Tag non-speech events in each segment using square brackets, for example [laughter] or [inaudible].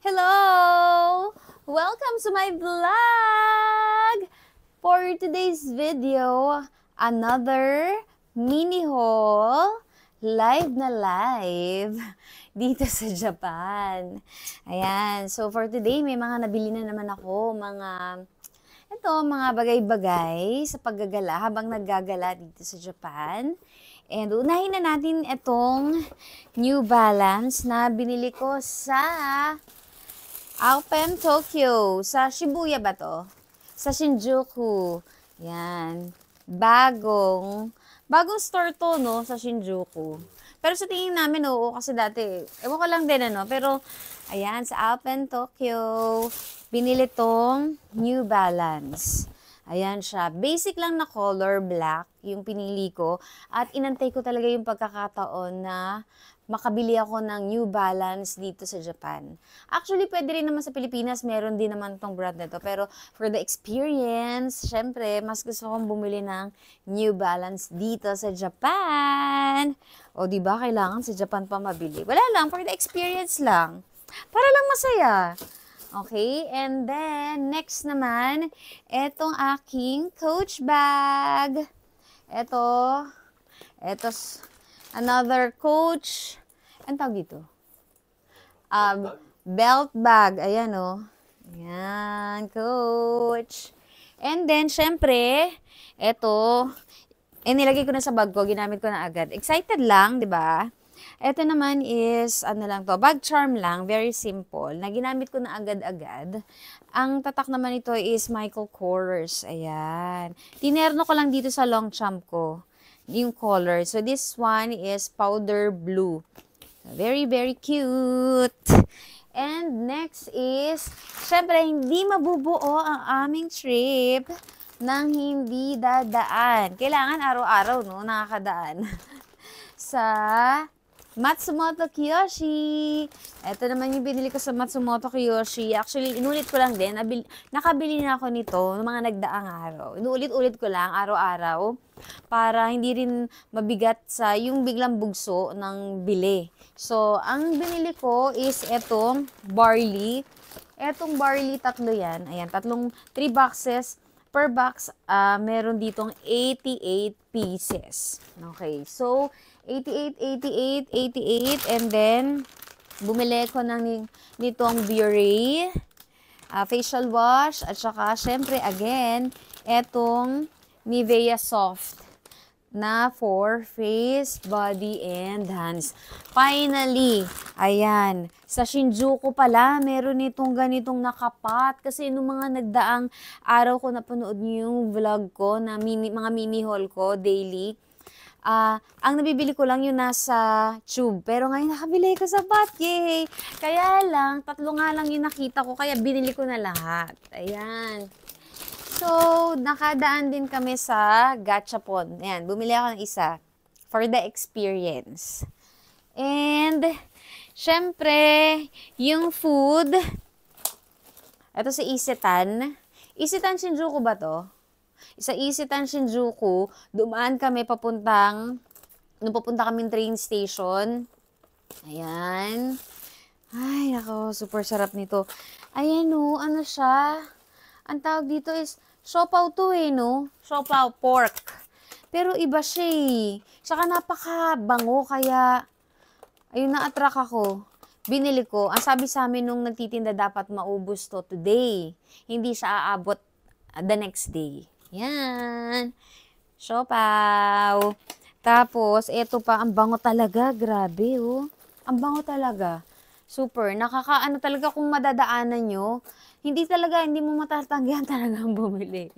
Hello! Welcome to my vlog! For today's video, another mini haul, live na live, [laughs] dito sa Japan. Ayan, so for today, may mga nabili na naman ako, mga ito, mga bagay-bagay sa paggagala habang naggagala dito sa Japan. And unahin na natin itong New Balance na binili ko sa Alpem Tokyo. Sa Shibuya ba to? Sa Shinjuku. Yan. Bagong, bagong store to, no? Sa Shinjuku. Pero sa tingin namin, oo, kasi dati, ewan ko lang din, ano? Pero, ayan, sa Alpen Tokyo, binili tong New Balance. Ayan siya. Basic lang na color, black, yung pinili ko. At inantay ko talaga yung pagkakataon na makabili ako ng New Balance dito sa Japan. Actually, pwede rin naman sa Pilipinas, meron din naman tong brand na to. Pero for the experience, syempre, mas gusto kong bumili ng New Balance dito sa Japan. O, di ba kailangan sa Japan pa mabili? Wala lang, for the experience lang. Para lang masaya. Okay, and then, next naman, etong aking coach bag. Eto, etos, another coach ang tawag dito? Um, belt bag. Ayan, o. Oh. Ayan, coach. And then, syempre, eto, inilagay ko na sa bag ko, ginamit ko na agad. Excited lang, di ba? Ito naman is, ano lang to, bag charm lang, very simple, na ginamit ko na agad-agad. Ang tatak naman ito is Michael Kors, ayan. Tinerno ko lang dito sa long charm ko, yung color. So, this one is powder blue. Very, very cute. And next is, syempre, hindi mabubuo ang aming trip nang hindi dadaan. Kailangan araw-araw, no, nakakadaan. [laughs] sa Matsumoto Kiyoshi. Ito naman yung binili ko sa Matsumoto Kiyoshi. Actually, inulit ko lang din. Nabil, nakabili na ako nito ng mga nagdaang araw. Inuulit-ulit ko lang araw-araw para hindi rin mabigat sa yung biglang bugso ng bili. So, ang binili ko is etong barley. Etong barley, tatlo yan. Ayan, tatlong, 3 boxes per box, uh, meron ditong 88 pieces. Okay, so 88, 88, 88. And then, bumili ko ng nitong Biore uh, facial wash. At saka, syempre, again, etong Nivea Soft na for face, body, and hands. Finally, ayan, sa Shinjuku pala, meron itong ganitong nakapat. Kasi nung mga nagdaang araw ko na panood niyo yung vlog ko na mini, mga mini haul ko daily, Uh, ang nabibili ko lang yung nasa tube. Pero ngayon nakabili ko sapat. Yay! Kaya lang, tatlo nga lang yung nakita ko. Kaya binili ko na lahat. Ayan. So, nakadaan din kami sa Gachapon. Ayan, bumili ako ng isa. For the experience. And, syempre, yung food. Ito si Isetan. Isetan Shinjuku ba to? Sa Isitan Shinjuku, dumaan kami papuntang, nung papunta kami train station. Ayan. Ay, nako, super sarap nito. Ayan o, ano siya? Ang tawag dito is, sopaw to eh, no? Sopaw pork. Pero iba siya eh. Saka napaka-bango, kaya, ayun, na-attract ako binili ko, ang sabi sa amin nung nagtitinda dapat maubos to today. Hindi siya aabot the next day. Yan. Siopaw. Tapos, ito pa, ang bango talaga. Grabe, oh. Ang bango talaga. Super. Nakakaano talaga kung madadaanan nyo. Hindi talaga, hindi mo matatanggihan [laughs] talaga ang bumili.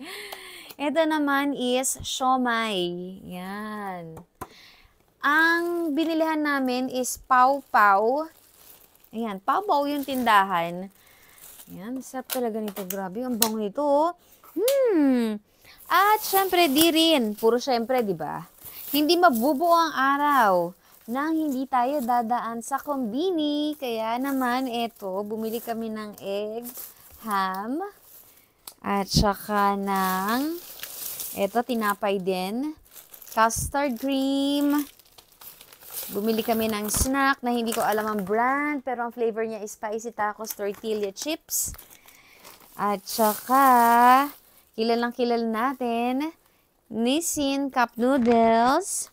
Ito naman is siomay. Yan. Ang binilihan namin is pau-pau. Ayan, pau-pau yung tindahan. Ayan, sarap talaga nito. Grabe, ang bango nito. Oh. Hmm. At syempre, di rin. Puro syempre, di ba? Hindi mabubuo ang araw nang hindi tayo dadaan sa kombini. Kaya naman, eto, bumili kami ng egg, ham, at saka ng, eto, tinapay din, custard cream. Bumili kami ng snack na hindi ko alam ang brand, pero ang flavor niya is spicy tacos, tortilla chips. At saka, Kilalang kilal natin. Nissin Cup Noodles.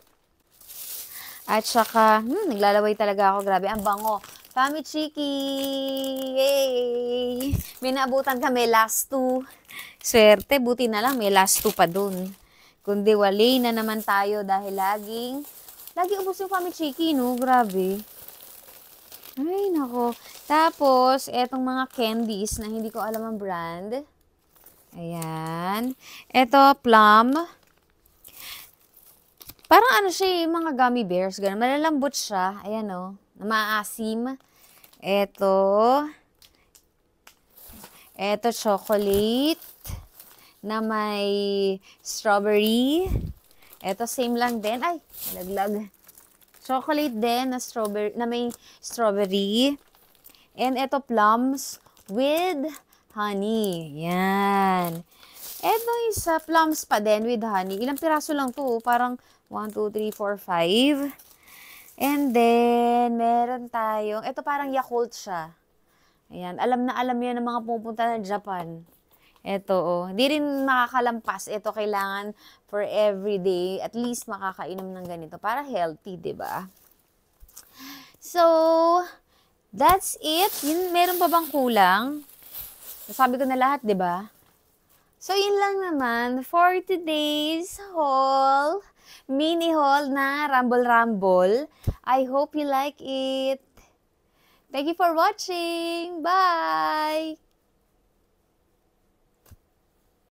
At saka, hmm, naglalaway talaga ako. Grabe, ang bango. Kami Chiki! Yay! May naabutan kami last two. Swerte, buti na lang may last two pa dun. Kundi wali na naman tayo dahil laging, lagi ubos yung Kami Chiki, no? Grabe. Ay, nako. Tapos, etong mga candies na hindi ko alam ang brand. Ayan. Ito, plum. Parang ano siya, yung eh, mga gummy bears. Ganun. Malalambot siya. Ayan o. Oh. Maasim. Ito. Ito, chocolate. Na may strawberry. Ito, same lang din. Ay, laglag. Chocolate din na, strawberry, na may strawberry. And ito, plums with honey. Yan. Eto isa, plums pa din with honey. Ilang piraso lang to. Oh. Parang 1, 2, 3, 4, 5. And then, meron tayong, ito parang Yakult siya. Ayan, alam na alam yan ng mga pupunta ng Japan. Ito, oh. Hindi rin makakalampas. Ito, kailangan for every day. At least makakainom ng ganito para healthy, ba diba? So, that's it. Yun, meron pa bang kulang? Nasabi ko na lahat, di ba? So, yun lang naman for today's haul, mini haul na Rumble Rumble. I hope you like it. Thank you for watching. Bye!